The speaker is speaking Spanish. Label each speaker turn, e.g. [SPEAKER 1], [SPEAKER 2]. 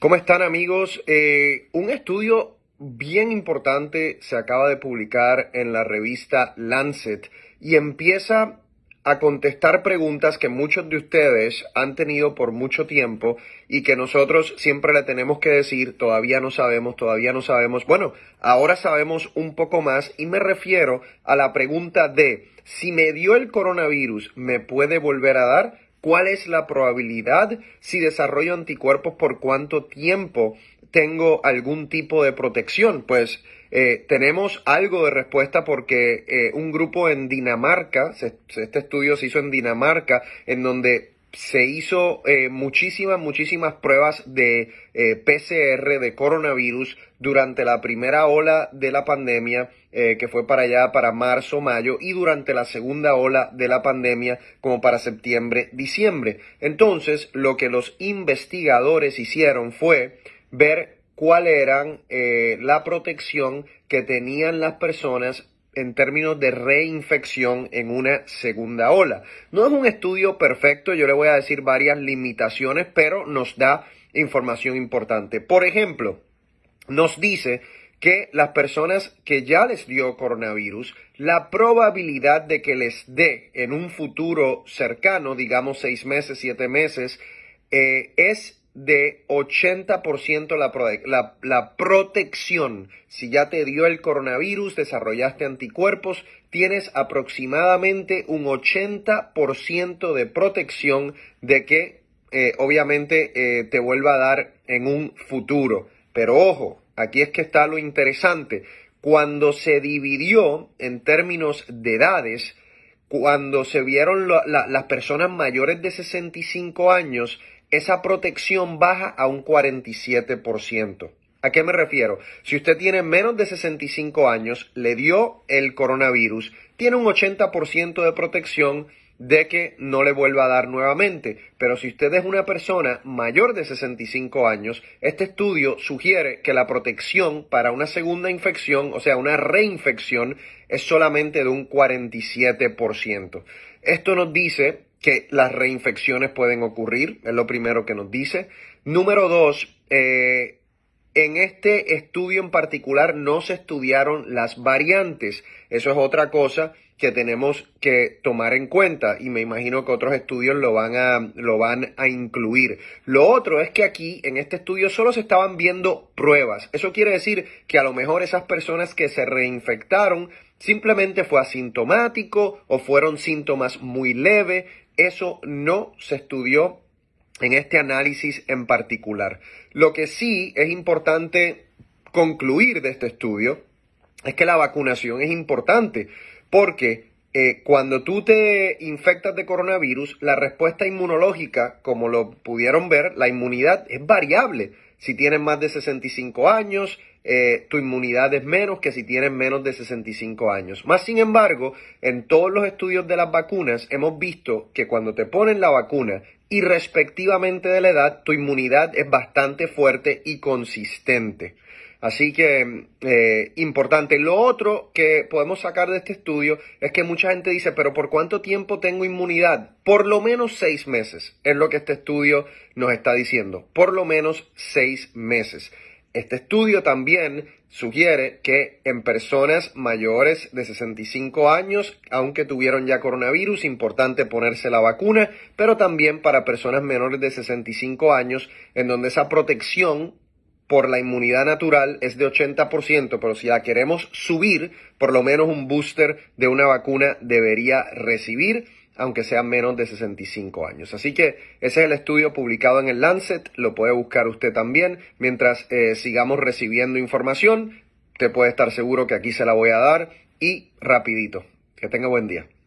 [SPEAKER 1] ¿Cómo están amigos? Eh, un estudio bien importante se acaba de publicar en la revista Lancet y empieza a contestar preguntas que muchos de ustedes han tenido por mucho tiempo y que nosotros siempre le tenemos que decir, todavía no sabemos, todavía no sabemos. Bueno, ahora sabemos un poco más y me refiero a la pregunta de, si me dio el coronavirus, ¿me puede volver a dar? cuál es la probabilidad si desarrollo anticuerpos por cuánto tiempo tengo algún tipo de protección. Pues eh, tenemos algo de respuesta porque eh, un grupo en Dinamarca, este estudio se hizo en Dinamarca, en donde se hizo eh, muchísimas, muchísimas pruebas de eh, PCR de coronavirus durante la primera ola de la pandemia, eh, que fue para allá para marzo, mayo, y durante la segunda ola de la pandemia, como para septiembre, diciembre. Entonces, lo que los investigadores hicieron fue ver cuál era la protección que tenían las personas en términos de reinfección en una segunda ola. No es un estudio perfecto, yo le voy a decir varias limitaciones, pero nos da información importante. Por ejemplo, nos dice que las personas que ya les dio coronavirus, la probabilidad de que les dé en un futuro cercano, digamos seis meses, siete meses, eh, es es de 80% la, protección. Si ya te dio el coronavirus, desarrollaste anticuerpos, tienes aproximadamente un 80% de protección de que eh, obviamente eh, te vuelva a dar en un futuro. Pero ojo, aquí es que está lo interesante. Cuando se dividió en términos de edades, cuando se vieron las personas mayores de 65 años, esa protección baja a un 47%. ¿A qué me refiero? Si usted tiene menos de 65 años, le dio el coronavirus, tiene un 80% de protección de que no le vuelva a dar nuevamente. Pero si usted es una persona mayor de 65 años, este estudio sugiere que la protección para una segunda infección, o sea, una reinfección, es solamente de un 47%. Esto nos dice que las reinfecciones pueden ocurrir, es lo primero que nos dice. Número dos, eh, en este estudio en particular no se estudiaron las variantes. Eso es otra cosa que tenemos que tomar en cuenta y me imagino que otros estudios lo van a, lo van a incluir. Lo otro es que aquí en este estudio solo se estaban viendo pruebas. Eso quiere decir que a lo mejor esas personas que se reinfectaron simplemente fue asintomático o fueron síntomas muy leves. Eso no se estudió en este análisis en particular. Lo que sí es importante concluir de este estudio es que la vacunación es importante porque eh, cuando tú te infectas de coronavirus, la respuesta inmunológica, como lo pudieron ver, la inmunidad es variable. Si tienes más de 65 años, eh, tu inmunidad es menos que si tienes menos de 65 años. Más sin embargo, en todos los estudios de las vacunas hemos visto que cuando te ponen la vacuna y respectivamente de la edad, tu inmunidad es bastante fuerte y consistente. Así que eh, importante. Lo otro que podemos sacar de este estudio es que mucha gente dice, pero ¿por cuánto tiempo tengo inmunidad? Por lo menos seis meses, es lo que este estudio nos está diciendo. Por lo menos seis meses. Este estudio también sugiere que en personas mayores de 65 años, aunque tuvieron ya coronavirus, importante ponerse la vacuna, pero también para personas menores de 65 años, en donde esa protección por la inmunidad natural es de 80%, pero si la queremos subir, por lo menos un booster de una vacuna debería recibir aunque sea menos de 65 años. Así que ese es el estudio publicado en el Lancet, lo puede buscar usted también. Mientras eh, sigamos recibiendo información, te puede estar seguro que aquí se la voy a dar y rapidito. Que tenga buen día.